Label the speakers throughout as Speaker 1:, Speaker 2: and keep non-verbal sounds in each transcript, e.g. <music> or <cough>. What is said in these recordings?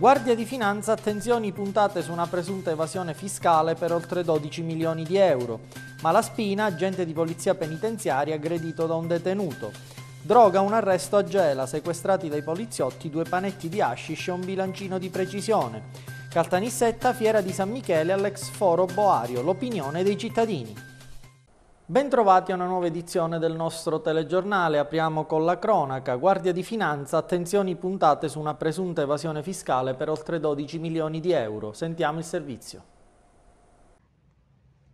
Speaker 1: Guardia di Finanza, attenzioni puntate su una presunta evasione fiscale per oltre 12 milioni di euro. Malaspina, agente di polizia penitenziaria aggredito da un detenuto. Droga un arresto a Gela, sequestrati dai poliziotti due panetti di hashish e un bilancino di precisione. Caltanissetta, fiera di San Michele all'ex foro Boario, l'opinione dei cittadini. Bentrovati a una nuova edizione del nostro telegiornale. Apriamo con la cronaca. Guardia di Finanza, attenzioni puntate su una presunta evasione fiscale per oltre 12 milioni di euro. Sentiamo il servizio.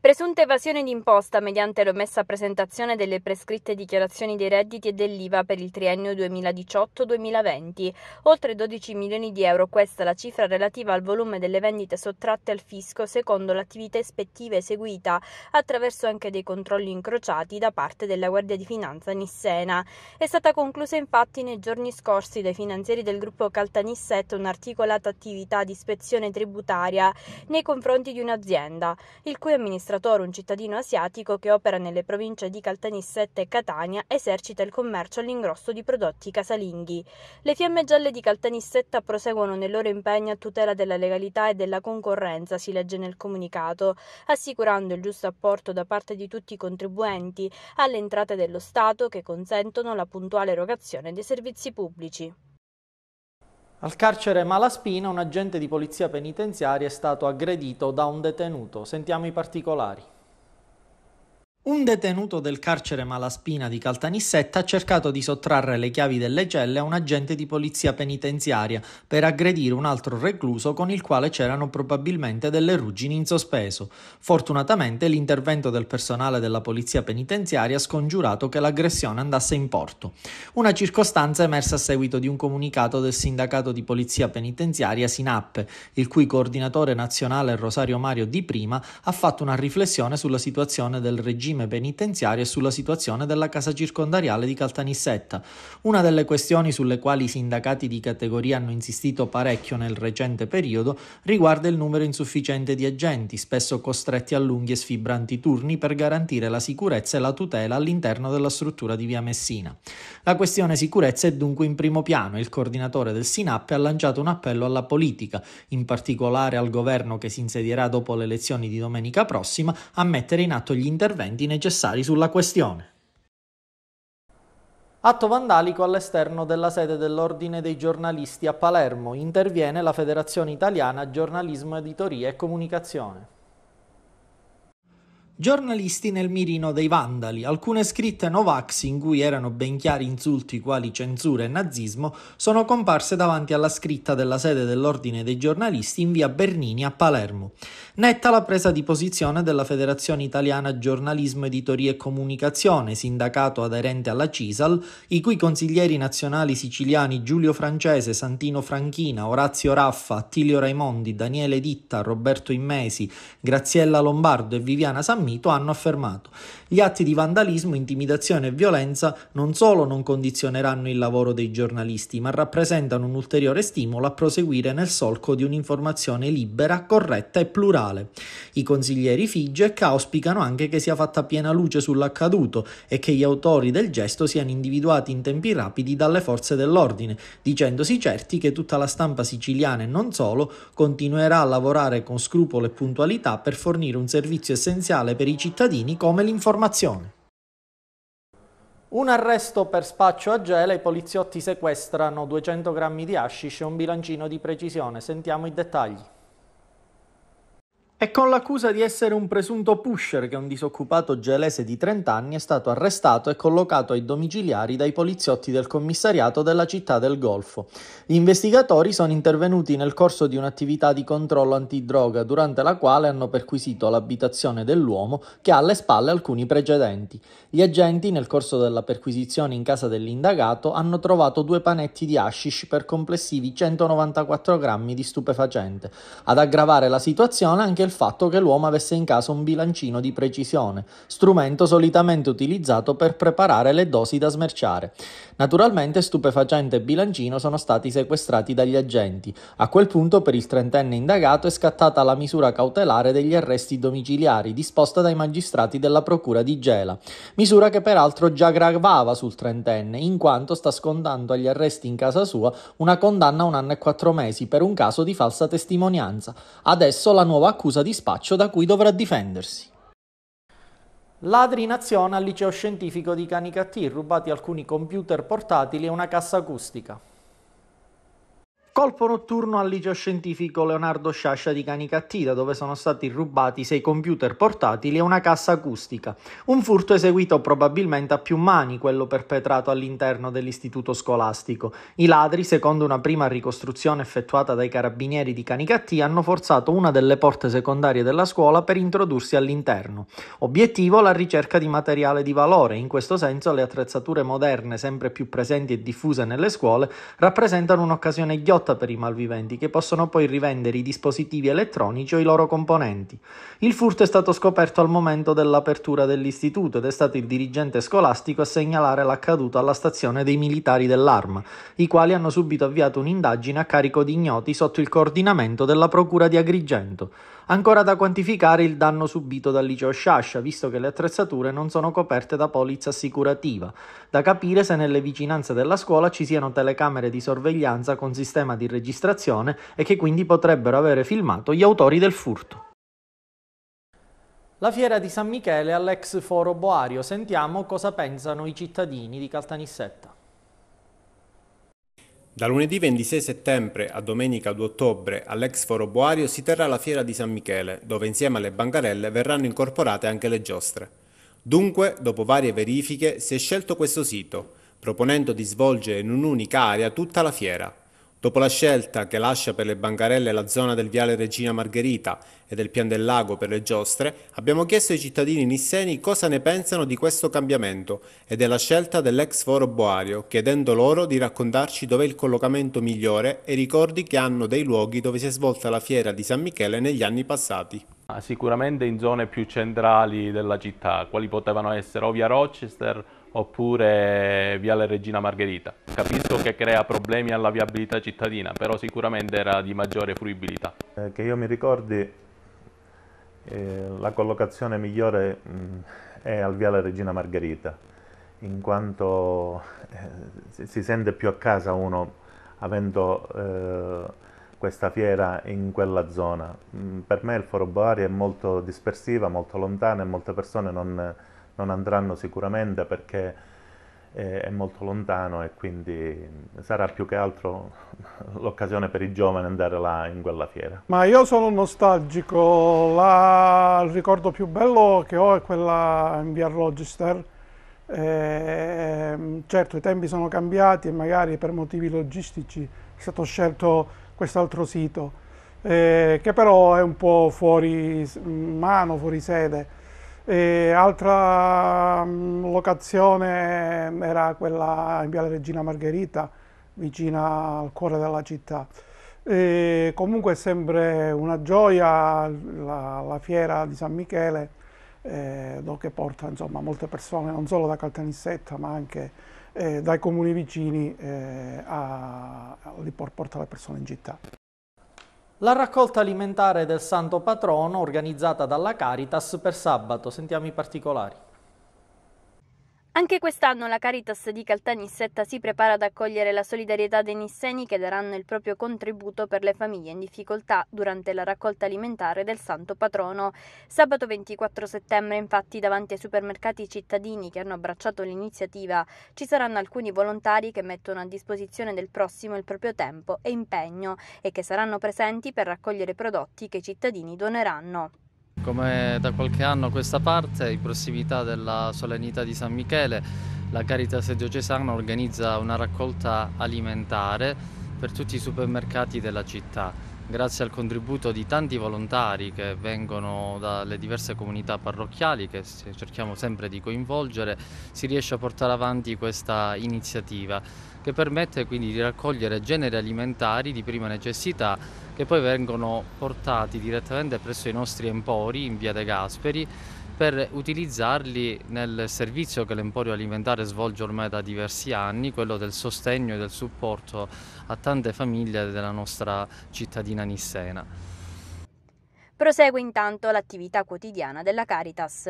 Speaker 2: Presunta evasione d'imposta mediante l'omessa presentazione delle prescritte dichiarazioni dei redditi e dell'IVA per il triennio 2018-2020. Oltre 12 milioni di euro, questa è la cifra relativa al volume delle vendite sottratte al fisco secondo l'attività ispettiva eseguita attraverso anche dei controlli incrociati da parte della Guardia di Finanza Nissena. È stata conclusa infatti nei giorni scorsi dai finanzieri del gruppo Caltanissetta un'articolata attività di ispezione tributaria nei confronti di un'azienda, il cui amministratore l'amministratore, un cittadino asiatico che opera nelle province di Caltanissetta e Catania, esercita il commercio all'ingrosso di prodotti casalinghi. Le fiamme gialle di Caltanissetta proseguono nel loro impegno a tutela della legalità e della concorrenza, si legge nel comunicato, assicurando il giusto apporto da parte di tutti i contribuenti alle entrate dello Stato che consentono la puntuale erogazione dei servizi pubblici.
Speaker 1: Al carcere Malaspina un agente di polizia penitenziaria è stato aggredito da un detenuto. Sentiamo i particolari. Un detenuto del carcere Malaspina di Caltanissetta ha cercato di sottrarre le chiavi delle celle a un agente di polizia penitenziaria per aggredire un altro recluso con il quale c'erano probabilmente delle ruggini in sospeso. Fortunatamente l'intervento del personale della polizia penitenziaria ha scongiurato che l'aggressione andasse in porto. Una circostanza emersa a seguito di un comunicato del sindacato di polizia penitenziaria Sinappe, il cui coordinatore nazionale Rosario Mario Di Prima ha fatto una riflessione sulla situazione del regime regime penitenziario e sulla situazione della casa circondariale di Caltanissetta, una delle questioni sulle quali i sindacati di categoria hanno insistito parecchio nel recente periodo riguarda il numero insufficiente di agenti, spesso costretti a lunghi e sfibranti turni per garantire la sicurezza e la tutela all'interno della struttura di via Messina. La questione sicurezza è dunque in primo piano. Il coordinatore del SINAP ha lanciato un appello alla politica, in particolare al governo che si insedierà dopo le elezioni di domenica prossima, a mettere in atto gli interventi necessari sulla questione. Atto vandalico all'esterno della sede dell'Ordine dei giornalisti a Palermo. Interviene la Federazione Italiana Giornalismo, Editoria e Comunicazione. Giornalisti nel mirino dei vandali, alcune scritte Novax in cui erano ben chiari insulti quali censura e nazismo, sono comparse davanti alla scritta della sede dell'Ordine dei giornalisti in via Bernini a Palermo. Netta la presa di posizione della Federazione Italiana Giornalismo, Editoria e Comunicazione, sindacato aderente alla CISAL, i cui consiglieri nazionali siciliani Giulio Francese, Santino Franchina, Orazio Raffa, Attilio Raimondi, Daniele Ditta, Roberto Immesi, Graziella Lombardo e Viviana Sammini Marmito hanno affermato. Gli atti di vandalismo, intimidazione e violenza non solo non condizioneranno il lavoro dei giornalisti, ma rappresentano un ulteriore stimolo a proseguire nel solco di un'informazione libera, corretta e plurale. I consiglieri Figgec auspicano anche che sia fatta piena luce sull'accaduto e che gli autori del gesto siano individuati in tempi rapidi dalle forze dell'ordine, dicendosi certi che tutta la stampa siciliana e non solo continuerà a lavorare con scrupolo e puntualità per fornire un servizio essenziale per i cittadini come l'informazione. Un arresto per spaccio a gela, i poliziotti sequestrano 200 grammi di hashish e un bilancino di precisione. Sentiamo i dettagli e con l'accusa di essere un presunto pusher che un disoccupato gelese di 30 anni è stato arrestato e collocato ai domiciliari dai poliziotti del commissariato della città del Golfo. Gli investigatori sono intervenuti nel corso di un'attività di controllo antidroga durante la quale hanno perquisito l'abitazione dell'uomo che ha alle spalle alcuni precedenti. Gli agenti nel corso della perquisizione in casa dell'indagato hanno trovato due panetti di hashish per complessivi 194 grammi di stupefacente. Ad aggravare la situazione anche del fatto che l'uomo avesse in casa un bilancino di precisione, strumento solitamente utilizzato per preparare le dosi da smerciare. Naturalmente stupefacente e bilancino sono stati sequestrati dagli agenti. A quel punto per il trentenne indagato è scattata la misura cautelare degli arresti domiciliari disposta dai magistrati della procura di Gela, misura che peraltro già gravava sul trentenne in quanto sta scontando agli arresti in casa sua una condanna a un anno e quattro mesi per un caso di falsa testimonianza. Adesso la nuova accusa un'accusa di spaccio da cui dovrà difendersi. Ladri in azione al liceo scientifico di Canicattì, rubati alcuni computer portatili e una cassa acustica. Colpo notturno al liceo scientifico Leonardo Sciascia di Canicattira, dove sono stati rubati sei computer portatili e una cassa acustica. Un furto eseguito probabilmente a più mani, quello perpetrato all'interno dell'istituto scolastico. I ladri, secondo una prima ricostruzione effettuata dai carabinieri di Canicattì, hanno forzato una delle porte secondarie della scuola per introdursi all'interno. Obiettivo la ricerca di materiale di valore, in questo senso le attrezzature moderne sempre più presenti e diffuse nelle scuole rappresentano un'occasione ghiotta ridotta per i malviventi che possono poi rivendere i dispositivi elettronici o i loro componenti. Il furto è stato scoperto al momento dell'apertura dell'istituto ed è stato il dirigente scolastico a segnalare l'accaduto alla stazione dei militari dell'arma, i quali hanno subito avviato un'indagine a carico di ignoti sotto il coordinamento della Procura di Agrigento. Ancora da quantificare il danno subito dal liceo Sciascia, visto che le attrezzature non sono coperte da polizza assicurativa. Da capire se nelle vicinanze della scuola ci siano telecamere di sorveglianza con sistema di registrazione e che quindi potrebbero avere filmato gli autori del furto. La fiera di San Michele all'ex foro Boario. Sentiamo cosa pensano i cittadini di Caltanissetta.
Speaker 3: Da lunedì 26 settembre a domenica 2 ottobre all'ex foro Boario si terrà la fiera di San Michele, dove insieme alle bancarelle verranno incorporate anche le giostre. Dunque, dopo varie verifiche, si è scelto questo sito, proponendo di svolgere in un'unica area tutta la fiera. Dopo la scelta che lascia per le bancarelle la zona del viale Regina Margherita e del Pian del Lago per le giostre, abbiamo chiesto ai cittadini nisseni cosa ne pensano di questo cambiamento e della scelta dell'ex foro Boario, chiedendo loro di raccontarci dov'è il collocamento migliore e ricordi che hanno dei luoghi dove si è svolta la fiera di San Michele negli anni passati. Ah, sicuramente in zone più centrali
Speaker 4: della città, quali potevano essere o via Rochester oppure Viale Regina Margherita. Capisco che crea problemi alla viabilità cittadina, però sicuramente era di maggiore fruibilità.
Speaker 3: Eh, che io mi ricordi, eh, la collocazione migliore mh, mm, è al Viale Regina Margherita, in quanto eh, si sente più a casa uno avendo eh, questa fiera in quella zona. Mh, mm, per me il Foro Boari è molto dispersiva, molto lontana e molte persone non non andranno sicuramente perché eh, è, molto lontano e quindi sarà più che altro <laughs> l'occasione per i giovani andare là in quella fiera.
Speaker 2: Ma io sono nostalgico, la... il ricordo più bello che ho è quella in via Rochester, eh, certo i tempi sono cambiati e magari per motivi logistici è stato scelto quest'altro sito, eh, che però è un po' fuori mano, fuori sede. E altra mm, locazione era quella in Viale Regina Margherita, vicina al cuore della città. E comunque è sempre una gioia la, la fiera di San Michele, eh, che porta insomma, molte persone, non solo da Caltanissetta, ma anche eh, dai comuni vicini, eh, a, a, porta le persone in città.
Speaker 1: La raccolta alimentare del Santo Patrono organizzata dalla Caritas per sabato. Sentiamo i particolari.
Speaker 2: Anche quest'anno la Caritas di Caltanissetta si prepara ad accogliere la solidarietà dei nisseni che daranno il proprio contributo per le famiglie in difficoltà durante la raccolta alimentare del Santo Patrono. Sabato 24 settembre, infatti, davanti ai supermercati cittadini che hanno abbracciato l'iniziativa, ci saranno alcuni volontari che mettono a disposizione del prossimo il proprio tempo e impegno e che saranno presenti per raccogliere prodotti che i cittadini doneranno.
Speaker 5: Come da qualche anno a questa parte, in prossimità della solennità di San Michele, la Caritas Diocesana organizza una raccolta alimentare per tutti i supermercati della città grazie al contributo di tanti volontari che vengono dalle diverse comunità parrocchiali che cerchiamo sempre di coinvolgere, si riesce a portare avanti questa iniziativa che permette quindi di raccogliere generi alimentari di prima necessità che poi vengono portati direttamente presso i nostri empori in via De Gasperi per utilizzarli nel servizio che l'Emporio Alimentare svolge ormai da diversi anni, quello del sostegno e del supporto a tante famiglie della nostra cittadina nissena.
Speaker 2: Prosegue intanto l'attività quotidiana della Caritas.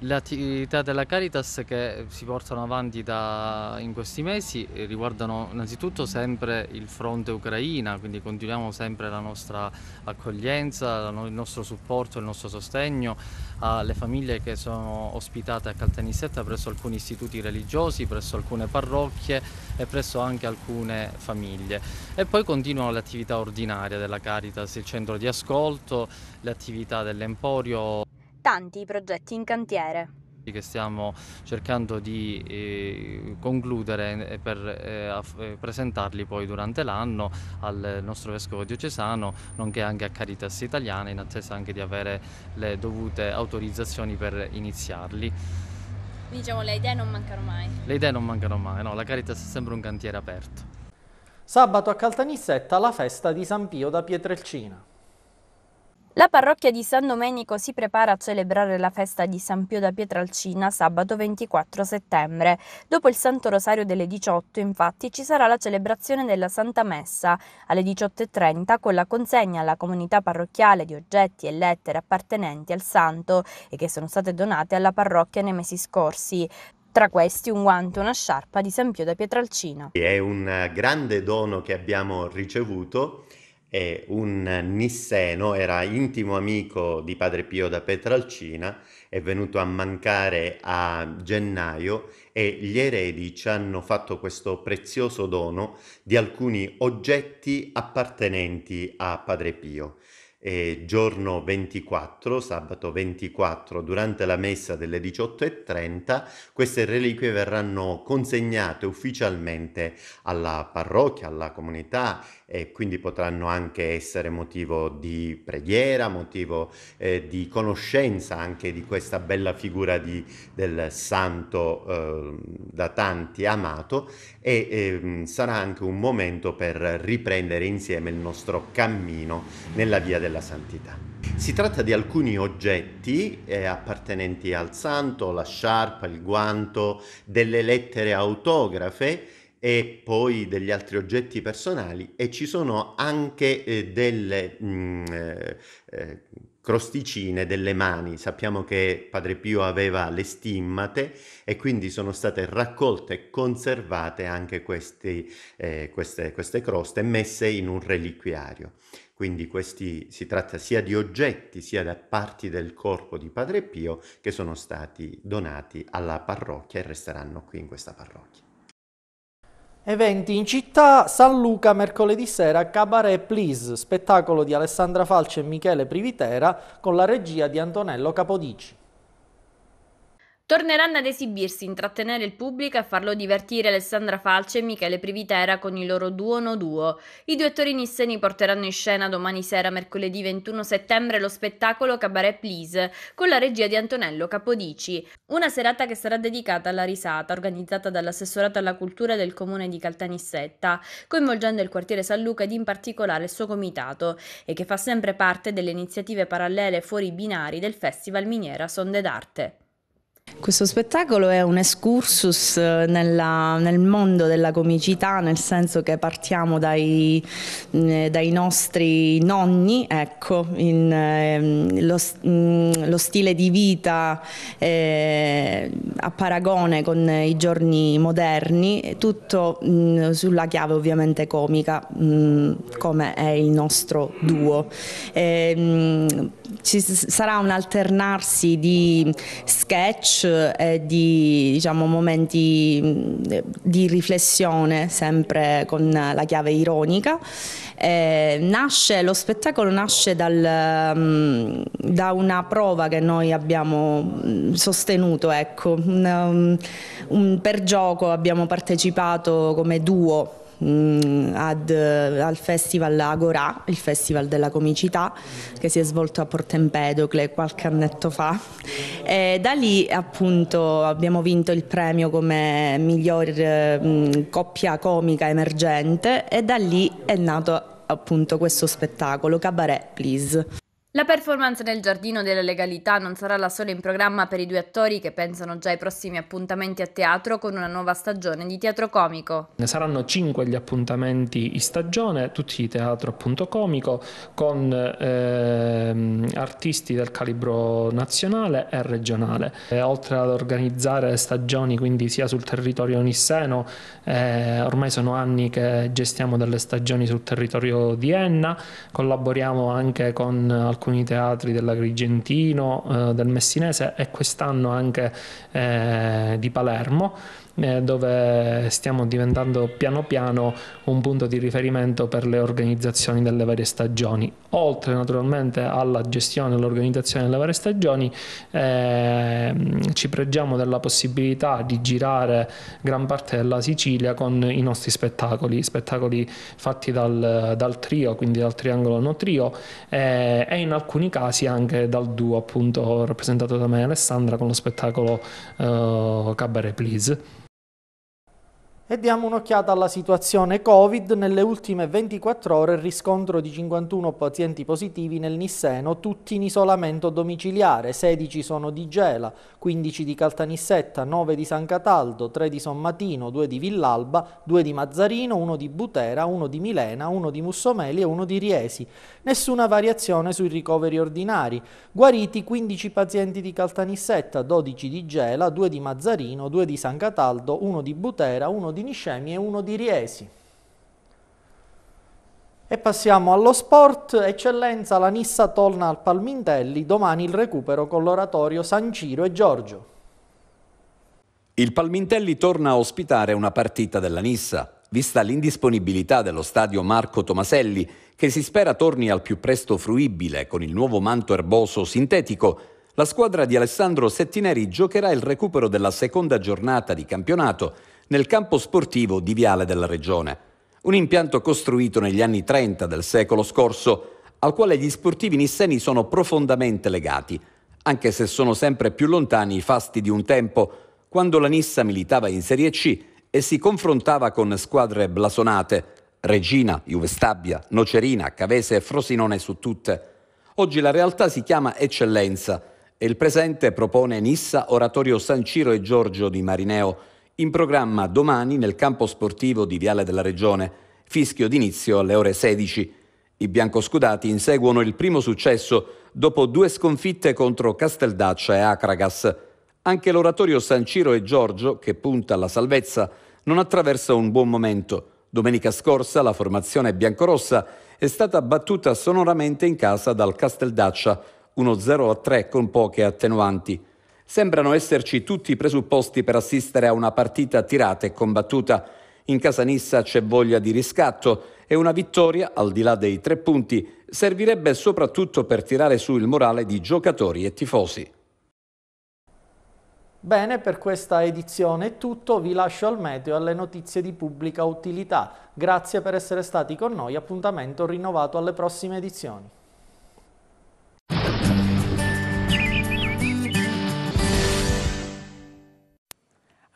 Speaker 5: Le attività della Caritas che si portano avanti da, in questi mesi eh, riguardano innanzitutto sempre il fronte Ucraina, quindi continuiamo sempre la nostra accoglienza, il nostro supporto, il nostro sostegno alle famiglie che sono ospitate a Caltanissetta presso alcuni istituti religiosi, presso alcune parrocchie e presso anche alcune famiglie. E poi continuano le attività ordinarie della Caritas, il centro di ascolto, le attività dell'Emporio
Speaker 2: tanti i progetti in cantiere
Speaker 5: che stiamo cercando di eh, concludere eh, per eh, aff- eh, presentarli poi durante l'anno al nostro vescovo diocesano, nonché anche a Caritas Italiana, in attesa anche di avere le dovute autorizzazioni per iniziarli.
Speaker 2: Diciamo, le idee non mancano mai.
Speaker 5: Le idee non mancano mai, no, la Caritas è sempre un cantiere aperto. Sabato a Caltanissetta la festa di San Pio da Pietrelcina.
Speaker 2: La parrocchia di San Domenico si prepara a celebrare la festa di San Pio da Pietralcina sabato 24 settembre. Dopo il Santo Rosario delle 18, infatti, ci sarà la celebrazione della Santa Messa alle 18.30 con la consegna alla comunità parrocchiale di oggetti e lettere appartenenti al santo e che sono state donate alla parrocchia nei mesi scorsi tra questi un guanto e una sciarpa di San Pio da Pietralcina.
Speaker 3: È un eh, grande dono che abbiamo ricevuto e un Nisseno era intimo amico di padre Pio da Petralcina, è venuto a mancare a gennaio e gli eredi ci hanno fatto questo prezioso dono di alcuni oggetti appartenenti a padre Pio. E giorno 24, sabato 24, durante la messa delle 18.30, queste reliquie verranno consegnate ufficialmente alla parrocchia, alla comunità e quindi potranno anche essere motivo di preghiera, motivo eh, di conoscenza anche di questa bella figura di, del santo eh, da tanti amato e eh, sarà anche un momento per riprendere insieme il nostro cammino nella via della santità. Si tratta di alcuni oggetti eh, appartenenti al santo, la sciarpa, il guanto, delle lettere autografe e poi degli altri oggetti personali e ci sono anche eh, delle mh, mm, eh, eh, crosticine delle mani. Sappiamo che Padre Pio aveva le stimmate e quindi sono state raccolte e conservate anche questi, eh, queste, queste croste messe in un reliquiario. Quindi questi, si tratta sia di oggetti sia da parti del corpo di Padre Pio che sono stati donati alla parrocchia e resteranno qui in questa parrocchia.
Speaker 1: Eventi in città, San Luca mercoledì sera, Cabaret Please, spettacolo di Alessandra Falce e Michele Privitera con la regia di Antonello Capodici.
Speaker 2: Torneranno ad esibirsi, intrattenere il pubblico e farlo divertire Alessandra Falce e Michele Privitera con il loro duo no duo. I due attori nisseni porteranno in scena domani sera, mercoledì 21 settembre, lo spettacolo Cabaret Please con la regia di Antonello Capodici. Una serata che sarà dedicata alla risata, organizzata dall'assessorato alla cultura del comune di Caltanissetta, coinvolgendo il quartiere San Luca ed in particolare il suo comitato, e che fa sempre parte delle iniziative parallele fuori binari del Festival Miniera Sonde d'Arte.
Speaker 6: Questo spettacolo è un excursus eh, nella, nel mondo della comicità, nel senso che partiamo dai, mm, eh, dai nostri nonni, ecco, in, ehm, lo, mm, lo, stile di vita eh, a paragone con i giorni moderni, tutto mm, sulla chiave ovviamente comica, come è il nostro duo. E, ehm, ci sarà un alternarsi di sketch e di diciamo, momenti di riflessione sempre con la chiave ironica. Eh, nasce, lo spettacolo nasce dal, da una prova che noi abbiamo sostenuto, ecco. un, um, un, per gioco abbiamo partecipato come duo mh, mm, ad, eh, al festival Agora, il festival della comicità che si è svolto a Porto Empedocle qualche annetto fa e da lì appunto abbiamo vinto il premio come miglior mh, eh, mm, coppia comica emergente e da lì è nato appunto questo spettacolo Cabaret
Speaker 2: Please. La performance nel giardino della legalità non sarà la sola in programma per i due attori che pensano già ai prossimi appuntamenti a teatro con una nuova stagione di teatro comico.
Speaker 4: Ne saranno cinque gli appuntamenti in stagione, tutti di teatro appunto comico, con eh, artisti del calibro nazionale e regionale. E, eh, oltre ad organizzare stagioni quindi sia sul territorio nisseno, eh, ormai sono anni che gestiamo delle stagioni sul territorio di Enna, collaboriamo anche con alcuni alcuni teatri dell'Agrigentino, eh, del Messinese e quest'anno anche eh, di Palermo. Eh, dove stiamo diventando piano piano un punto di riferimento per le organizzazioni delle varie stagioni. Oltre naturalmente alla gestione e all'organizzazione delle varie stagioni eh, ci pregiamo della possibilità di girare gran parte della Sicilia con i nostri spettacoli, spettacoli fatti dal, dal trio, quindi dal triangolo no trio eh, e in alcuni casi anche dal duo appunto rappresentato da me e Alessandra con lo spettacolo eh, Cabaret Please.
Speaker 1: E diamo un'occhiata alla situazione Covid. Nelle ultime 24 ore riscontro di 51 pazienti positivi nel Nisseno, tutti in isolamento domiciliare. 16 sono di Gela, 15 di Caltanissetta, 9 di San Cataldo, 3 di Sommatino, 2 di Villalba, 2 di Mazzarino, 1 di Butera, 1 di Milena, 1 di Mussomeli e 1 di Riesi. Nessuna variazione sui ricoveri ordinari. Guariti 15 pazienti di Caltanissetta, 12 di Gela, 2 di Mazzarino, 2 di San Cataldo, 1 di Butera, 1 di di Niscemi e uno di Riesi. E passiamo allo sport, eccellenza la Nissa torna al Palmintelli, domani il recupero con l'oratorio San Ciro e Giorgio.
Speaker 7: Il Palmintelli torna a ospitare una partita della Nissa, vista l'indisponibilità dello stadio Marco Tomaselli, che si spera torni al più presto fruibile con il nuovo manto erboso sintetico, la squadra di Alessandro Settineri giocherà il recupero della seconda giornata di campionato nel campo sportivo di Viale della Regione, un impianto costruito negli anni 30 del secolo scorso al quale gli sportivi nisseni sono profondamente legati, anche se sono sempre più lontani i fasti di un tempo, quando la Nissa militava in Serie C e si confrontava con squadre blasonate, Regina, Juve Nocerina, Cavese e Frosinone su tutte. Oggi la realtà si chiama Eccellenza e il presente propone Nissa, Oratorio San Ciro e Giorgio di Marineo, in programma domani nel campo sportivo di Viale della Regione, fischio d'inizio alle ore 16. I biancoscudati inseguono il primo successo dopo due sconfitte contro Casteldaccia e Acragas. Anche l'oratorio San Ciro e Giorgio, che punta alla salvezza, non attraversa un buon momento. Domenica scorsa la formazione biancorossa è stata battuta sonoramente in casa dal Casteldaccia, 1-0 a 3 con poche attenuanti. Sembrano esserci tutti i presupposti per assistere a una partita tirata e combattuta. In casa Nissa c'è voglia di riscatto e una vittoria, al di là dei tre punti, servirebbe soprattutto per tirare su il morale di giocatori e tifosi.
Speaker 1: Bene, per questa edizione è tutto, vi lascio al meteo e alle notizie di pubblica utilità. Grazie per essere stati con noi, appuntamento rinnovato alle prossime edizioni.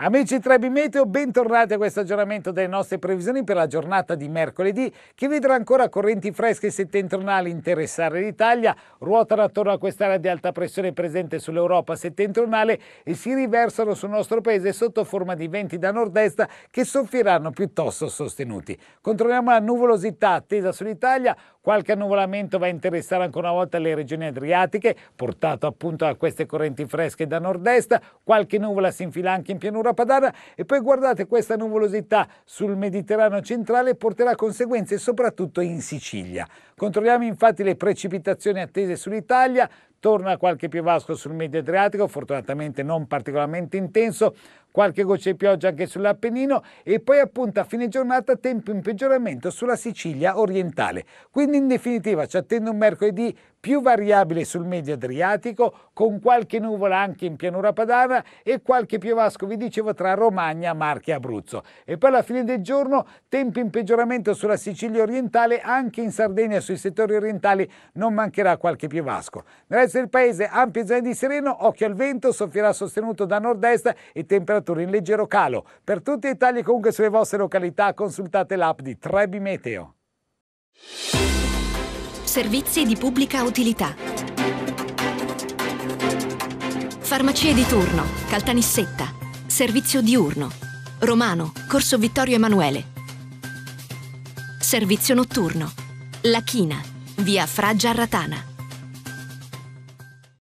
Speaker 8: Amici Trebi Meteo, bentornati a questo aggiornamento delle nostre previsioni per la giornata di mercoledì che vedrà ancora correnti fresche settentrionali interessare l'Italia, ruotano attorno a quest'area di alta pressione presente sull'Europa settentrionale e si riversano sul nostro paese sotto forma di venti da nord-est che soffieranno piuttosto sostenuti. Controlliamo la nuvolosità attesa sull'Italia, qualche annuvolamento va a interessare ancora una volta le regioni adriatiche, portato appunto da queste correnti fresche da nord-est, qualche nuvola si infila anche in pianura sulla Padana e poi guardate questa nuvolosità sul Mediterraneo centrale porterà conseguenze soprattutto in Sicilia. Controlliamo infatti le precipitazioni attese sull'Italia, Torna qualche piovasco sul medio Adriatico, fortunatamente non particolarmente intenso, qualche goccia di pioggia anche sull'Appennino e poi appunto a fine giornata tempo in peggioramento sulla Sicilia orientale. Quindi in definitiva ci attende un mercoledì più variabile sul medio Adriatico, con qualche nuvola anche in pianura padana e qualche piovasco, vi dicevo, tra Romagna, Marche e Abruzzo. E poi alla fine del giorno tempi in peggioramento sulla Sicilia orientale, anche in Sardegna sui settori orientali non mancherà qualche piovasco. Nel resto del paese ampie zone di sereno, occhio al vento, soffierà sostenuto da nord-est e temperature in leggero calo. Per tutti i tagli comunque sulle vostre località consultate l'app di Trebi Meteo.
Speaker 2: Servizi di pubblica utilità. Farmacie di turno, Caltanissetta, servizio diurno, Romano, Corso Vittorio Emanuele. Servizio notturno, La China, via Fra Giarratana.